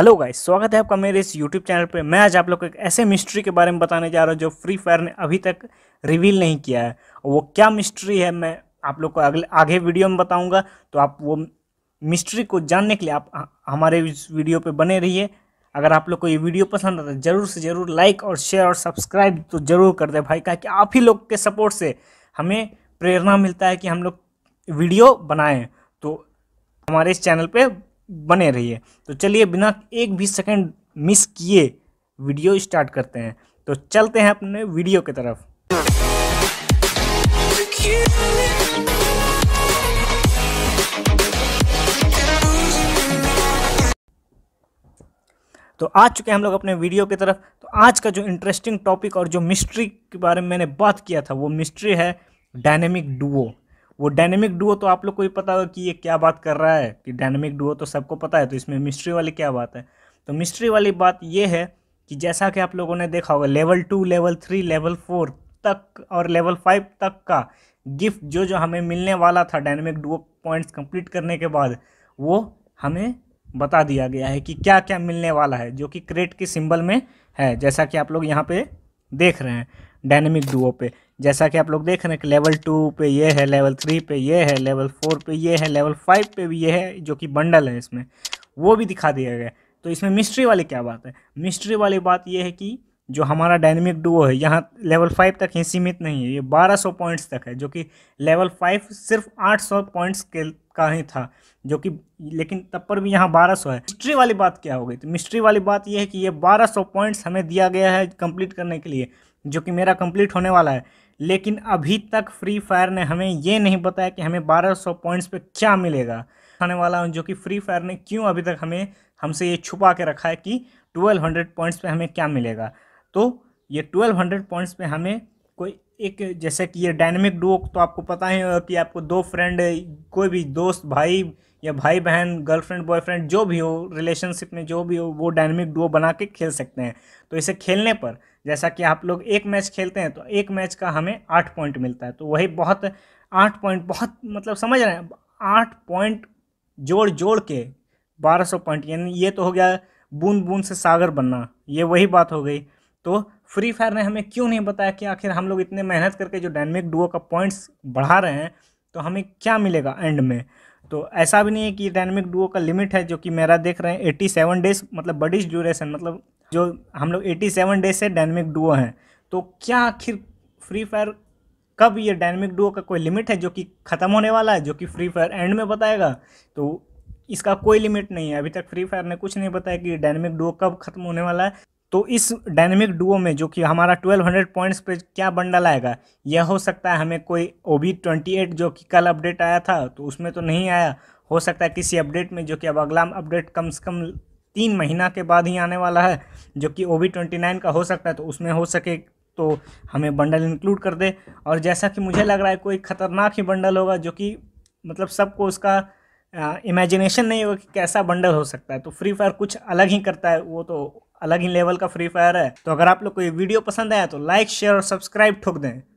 hello guys स्वागत है आपका मेरे इस यूट्यूब चैनल पे मैं आज आप लोग को एक ऐसे मिस्ट्री के बारे में बताने जा रहा हूँ जो फ्री फायर ने अभी तक रिवील नहीं किया है वो क्या मिस्ट्री है मैं आप लोग को अगले आगे वीडियो में बताऊँगा तो आप वो मिस्ट्री को जानने के लिए आप हमारे इस वीडियो पर बने रहिए अगर आप लोग को ये वीडियो पसंद आता है तो ज़रूर से ज़रूर लाइक और शेयर और सब्सक्राइब तो ज़रूर कर दे भाई क्या कि आप ही लोग के सपोर्ट से हमें प्रेरणा मिलता है कि हम लोग वीडियो बनाएँ तो हमारे इस चैनल पर बने रहिए तो चलिए बिना एक भी सेकंड मिस किए वीडियो स्टार्ट करते हैं तो चलते हैं अपने वीडियो की तरफ तो आ चुके हैं हम लोग अपने वीडियो की तरफ तो आज का जो इंटरेस्टिंग टॉपिक और जो मिस्ट्री के बारे में मैंने बात किया था वो मिस्ट्री है डायनेमिक डुओ वो डायनेमिक डुओ तो आप लोग को भी पता होगा कि ये क्या बात कर रहा है कि डायनेमिक डुओ तो सबको पता है तो इसमें मिस्ट्री वाली क्या बात है तो मिस्ट्री वाली बात ये है कि जैसा कि आप लोगों ने देखा होगा level two level three level four तक और लेवल फाइव तक का गिफ्ट जो जो हमें मिलने वाला था डायनेमिक डुओ पॉइंट्स कंप्लीट करने के बाद वो हमें बता दिया गया है कि क्या क्या मिलने वाला है जो कि क्रेट के सिंबल में है जैसा कि आप लोग यहाँ पे देख रहे हैं डायनेमिक डुओ पे जैसा कि आप लोग देख रहे हैं कि लेवल टू पे ये है लेवल थ्री पे ये है लेवल फोर पे ये है लेवल फाइव पे भी ये है जो कि बंडल है इसमें वो भी दिखा दिया गया तो इसमें मिस्ट्री वाली क्या बात है मिस्ट्री वाली बात यह है कि जो हमारा डायनेमिक डुओ है यहाँ लेवल फाइव तक ही सीमित नहीं है ये बारह सौ पॉइंट्स तक है जो कि लेवल फाइव सिर्फ आठ सौ पॉइंट्स के का ही था जो कि लेकिन तब पर भी यहाँ बारह सौ है मिस्ट्री वाली बात क्या हो गई तो मिस्ट्री वाली बात यह है कि ये बारह सौ पॉइंट्स हमें दिया गया है कंप्लीट करने के लिए जो कि मेरा कंप्लीट होने वाला है लेकिन अभी तक फ्री फायर ने हमें ये नहीं बताया कि हमें 1200 पॉइंट्स पे क्या मिलेगा खाने वाला हूँ जो कि फ्री फायर ने क्यों अभी तक हमें हमसे ये छुपा के रखा है कि 1200 पॉइंट्स पे हमें क्या मिलेगा तो ये 1200 पॉइंट्स पे हमें कोई एक जैसे कि ये डायनेमिक डुओ तो आपको पता ही होगा कि आपको दो फ्रेंड कोई भी दोस्त भाई या भाई बहन गर्लफ्रेंड बॉयफ्रेंड जो भी हो रिलेशनशिप में जो भी हो वो डायनेमिक डुओ बना के खेल सकते हैं तो इसे खेलने पर जैसा कि आप लोग एक मैच खेलते हैं तो एक मैच का हमें आठ पॉइंट मिलता है तो वही बहुत आठ पॉइंट बहुत मतलब समझ रहे हैं आठ पॉइंट जोड़ जोड़ के बारह सौ पॉइंट यानी ये तो हो गया बूंद बूंद से सागर बनना ये वही बात हो गई तो फ्री फायर ने हमें क्यों नहीं बताया कि आखिर हम लोग इतने मेहनत करके जो डायनेमिक डुओ का पॉइंट्स बढ़ा रहे हैं तो हमें क्या मिलेगा एंड में तो ऐसा भी नहीं है कि डायनेमिक डुओ का लिमिट है जो कि मेरा देख रहे हैं सेवन डेज मतलब बडीज ड्यूरेशन मतलब जो हम लोग सेवन डेज से डायनेमिक डुओ हैं तो क्या आखिर फ्री फायर कब ये डायनेमिक डुओ का कोई लिमिट है जो कि ख़त्म होने वाला है जो कि फ्री फायर एंड में बताएगा तो इसका कोई लिमिट नहीं है अभी तक फ्री फायर ने कुछ नहीं बताया कि डायनेमिक डुओ कब खत्म होने वाला है तो इस डायनेमिक डुओ में जो कि हमारा 1200 पॉइंट्स पे क्या बंडल आएगा यह हो सकता है हमें कोई ओ बी जो कि कल अपडेट आया था तो उसमें तो नहीं आया हो सकता है किसी अपडेट में जो कि अब अगला अपडेट कम से कम तीन महीना के बाद ही आने वाला है जो कि ओ बी का हो सकता है तो उसमें हो सके तो हमें बंडल इंक्लूड कर दे और जैसा कि मुझे लग रहा है कोई ख़तरनाक ही बंडल होगा जो कि मतलब सबको उसका इमेजिनेशन नहीं होगा कि कैसा बंडल हो सकता है तो फ्री फायर कुछ अलग ही करता है वो तो अलग ही लेवल का फ्री फायर है तो अगर आप लोग को ये वीडियो पसंद आया तो लाइक शेयर और सब्सक्राइब ठोक दें